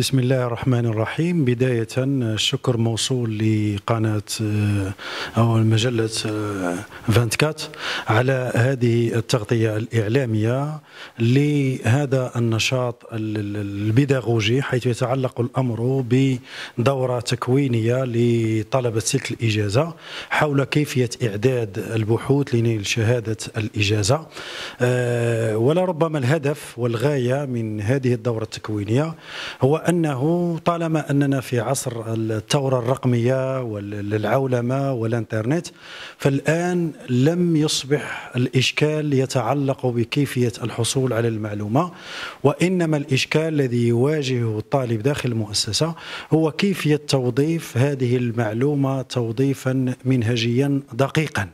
بسم الله الرحمن الرحيم بداية الشكر موصول لقناة آه، أو مجلة 24 آه، على هذه التغطية الإعلامية لهذا النشاط البيداغوجي حيث يتعلق الأمر بدورة تكوينية لطلبة تلك الإجازة حول كيفية إعداد البحوث لنيل شهادة الإجازة آه، ولربما الهدف والغاية من هذه الدورة التكوينية هو انه طالما اننا في عصر الثوره الرقميه والعولمه والانترنت فالان لم يصبح الاشكال يتعلق بكيفيه الحصول على المعلومه وانما الاشكال الذي يواجهه الطالب داخل المؤسسه هو كيفيه توظيف هذه المعلومه توظيفا منهجيا دقيقا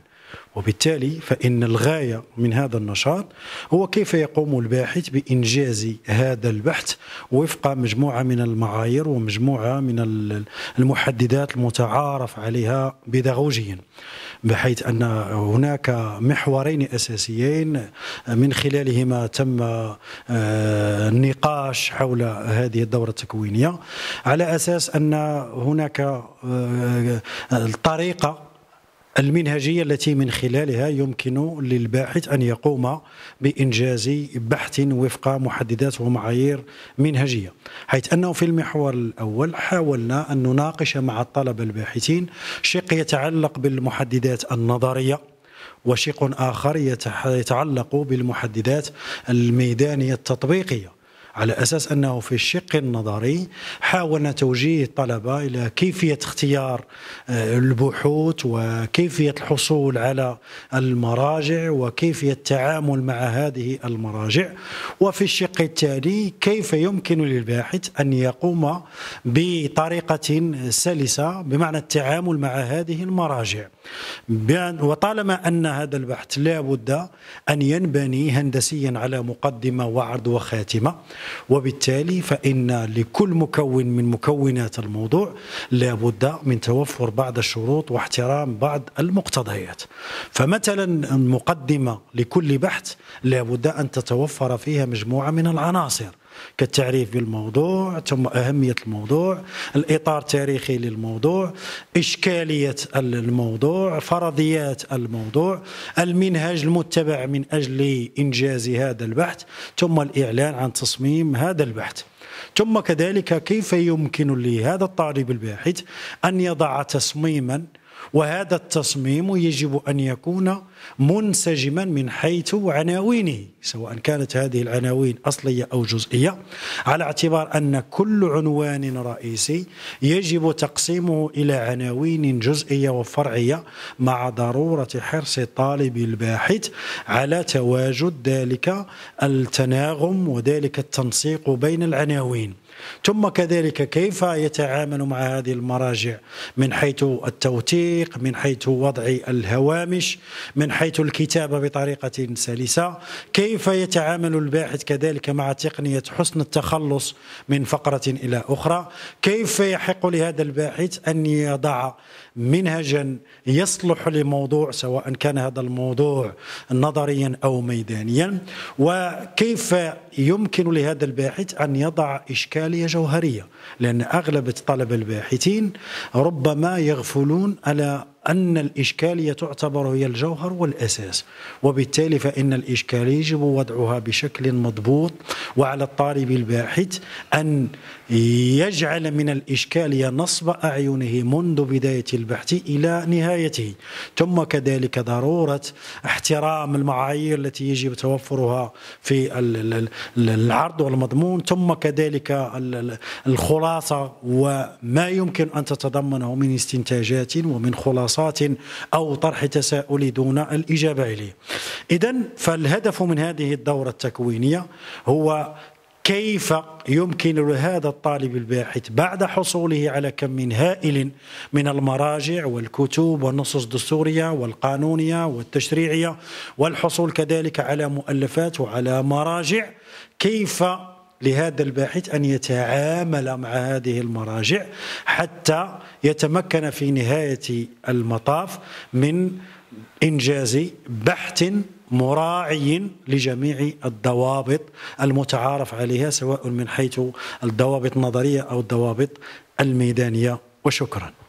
وبالتالي فإن الغاية من هذا النشاط هو كيف يقوم الباحث بإنجاز هذا البحث وفق مجموعة من المعايير ومجموعة من المحددات المتعارف عليها بداغوجيا بحيث أن هناك محورين أساسيين من خلالهما تم آه، النقاش حول هذه الدورة التكوينية على أساس أن هناك الطريقة آه، آه، المنهجية التي من خلالها يمكن للباحث أن يقوم بإنجاز بحث وفق محددات ومعايير منهجية حيث أنه في المحور الأول حاولنا أن نناقش مع الطلبة الباحثين شق يتعلق بالمحددات النظرية وشق آخر يتعلق بالمحددات الميدانية التطبيقية على أساس أنه في الشق النظري حاولنا توجيه الطلبة إلى كيفية اختيار آه، البحوث وكيفية الحصول على المراجع وكيفية التعامل مع هذه المراجع وفي الشق التالي كيف يمكن للباحث أن يقوم بطريقة سلسة بمعنى التعامل مع هذه المراجع وطالما أن هذا البحث لا بد أن ينبني هندسيا على مقدمة وعرض وخاتمة وبالتالي فإن لكل مكون من مكونات الموضوع لابد من توفر بعض الشروط واحترام بعض المقتضيات فمثلا المقدمة لكل بحث لابد أن تتوفر فيها مجموعة من العناصر كالتعريف بالموضوع ثم أهمية الموضوع الإطار التاريخي للموضوع إشكالية الموضوع فرضيات الموضوع المنهج المتبع من أجل إنجاز هذا البحث ثم الإعلان عن تصميم هذا البحث ثم كذلك كيف يمكن لهذا الطالب الباحث أن يضع تصميماً وهذا التصميم يجب ان يكون منسجما من حيث عناوينه سواء كانت هذه العناوين اصليه او جزئيه على اعتبار ان كل عنوان رئيسي يجب تقسيمه الى عناوين جزئيه وفرعيه مع ضروره حرص الطالب الباحث على تواجد ذلك التناغم وذلك التنسيق بين العناوين ثم كذلك كيف يتعامل مع هذه المراجع من حيث التوثيق من حيث وضع الهوامش من حيث الكتابة بطريقة سلسة كيف يتعامل الباحث كذلك مع تقنية حسن التخلص من فقرة إلى أخرى كيف يحق لهذا الباحث أن يضع منهجا يصلح لموضوع سواء كان هذا الموضوع نظريا أو ميدانيا وكيف يمكن لهذا الباحث أن يضع إشكال عملية جوهرية لأن أغلب الطلبة الباحثين ربما يغفلون على أن الإشكالية تعتبر هي الجوهر والأساس وبالتالي فإن الإشكالية يجب وضعها بشكل مضبوط وعلى الطالب الباحث أن يجعل من الإشكالية نصب أعينه منذ بداية البحث إلى نهايته ثم كذلك ضرورة احترام المعايير التي يجب توفرها في العرض والمضمون ثم كذلك الخلاصة وما يمكن أن تتضمنه من استنتاجات ومن خلاصة دراسات أو طرح تساؤل دون الإجابة إليه إذا فالهدف من هذه الدورة التكوينية هو كيف يمكن لهذا الطالب الباحث بعد حصوله على كم من هائل من المراجع والكتب والنصوص الدستورية والقانونية والتشريعية والحصول كذلك على مؤلفات وعلى مراجع كيف لهذا الباحث أن يتعامل مع هذه المراجع حتى يتمكن في نهاية المطاف من إنجاز بحث مراعي لجميع الضوابط المتعارف عليها سواء من حيث الضوابط النظرية أو الضوابط الميدانية وشكراً